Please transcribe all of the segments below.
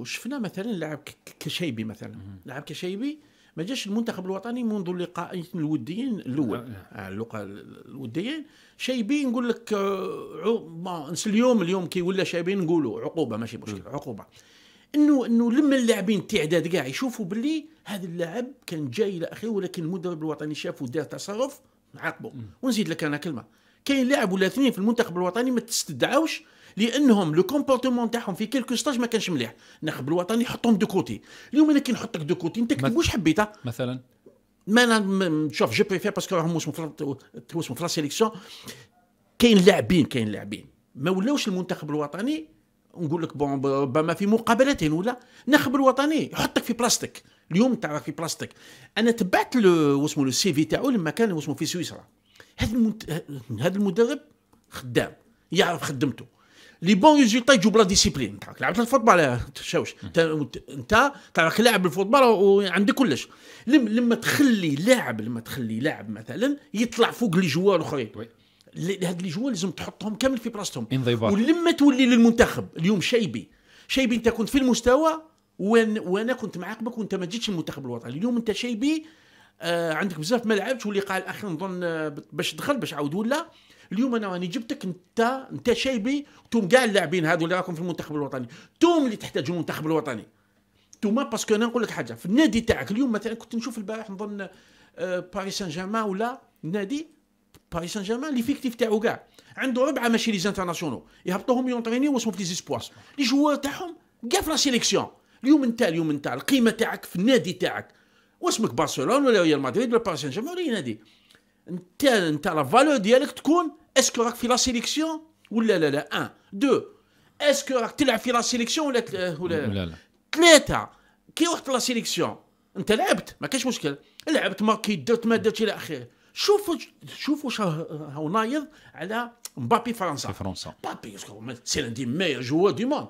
وشفنا مثلا لعب كشيبي مثلا لعب كشيبي ما جاش المنتخب الوطني منذ اللقاء الوديين الاول آه، نعم. آه، اللقاء الوديين شيبي نقول لك آه، اليوم اليوم كي ولا شيبي نقولوا عقوبه ماشي مشكل عقوبه انه انه لما اللاعبين التعداد كاع يشوفوا باللي هذا اللاعب كان جاي الى اخره ولكن المدرب الوطني شافه دار تصرف نعاقبه ونزيد لك انا كلمه كاين لاعب ولا اثنين في المنتخب الوطني ما تستدعوش لانهم لو كومبورتمون تاعهم في كيلكو ستاج ما كانش مليح الناخب الوطني يحطهم دو كوتي اليوم انا كي نحطك دو كوتي انت كتب واش حبيته مثلا ما انا شوف جو بريفير باسكو راهم وصلوا في لا سيليكسيون كاين لاعبين كاين لاعبين ما ولاوش المنتخب الوطني نقول لك بون ربما في مقابلتين ولا الناخب الوطني يحطك في بلاستيك اليوم تعرف في بلاستيك انا تبعت لو سي في تاعو لما كان اسمه في سويسرا هذا هذا المدرب خدام يعرف خدمته لي بون ريزولتا يجيو بلا ديسيبلين تاعك لعبت الفوتبال تشاوش انت تعرف لاعب الفوتبال وعندك كلش لما تخلي لاعب لما تخلي لاعب مثلا يطلع فوق لي جوار الاخرين هاد لي جوار لازم تحطهم كامل في بلاصتهم ولما تولي للمنتخب اليوم شيبي شيبي انت كنت في المستوى وانا كنت معاقبك وانت ما جيتش المنتخب الوطني اليوم انت شيبي آه عندك بزاف ما لعبتش واللقاء الاخير نظن آه، باش دخل باش عاود ولا اليوم انا راني جبتك انت انت شايبي توم كاع اللاعبين هذو اللي راكم في المنتخب الوطني انتم اللي تحتاجوا المنتخب الوطني انتم باسكو انا نقول لك حاجه في النادي تاعك اليوم مثلا كنت نشوف البارح نظن باريس سان جيرمان ولا النادي باريس سان جيرمان ليفيكتيف تاعو كاع عنده ربعه ماشي لي زانترناسيونو يهبطوهم يونطرينيو واسمو في زيسبواس لي جوار تاعهم كاع في لا سيليكسيون اليوم انت اليوم انت القيمه تاعك في النادي تاعك واسمك برشلونه ولا ريال مدريد ولا باريس سان جيرمان ولا ينادي انت انت لا فالور ديالك تكون اسكو راك في لا سيليكسيون ولا لا لا ان دو اسكو راك تلعب في لا سيليكسيون ولا آه، ولا لا ثلاثه كي رحت لا سيليكسيون انت لعبت ما كاش مشكل لعبت ماركي درت ما درت الى اخره شوفوا شوفوا هاو نايض على مبابي فرنسا في فرنسا مبابي سي لان دي ميور جوار دي موند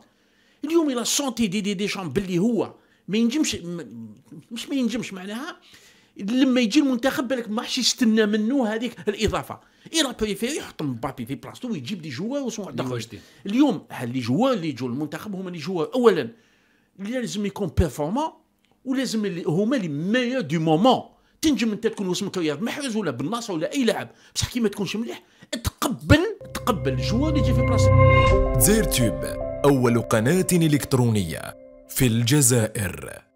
اليوم الى سونتي دي دي ديشام باللي هو ما ينجمش مش ما ينجمش معناها لما يجي المنتخب بالك ما راحش يستنى منه هذيك الاضافه اي راه بريفيري يحط مبابي في بلاصتو ويجيب دي جوار وصنع دخل اليوم هل لي جوار اللي يجوا المنتخب هما اللي جوا اولا لازم يكون بيرفورمون ولازم اللي هما لي ميور دو مومون تنجم انت تكون وسمك رياض محرز ولا بالناصر ولا اي لاعب بصح كي ما تكونش مليح تقبل تقبل الجوار اللي يجي في بلاصتك دير تيوب اول قناه الكترونيه في الجزائر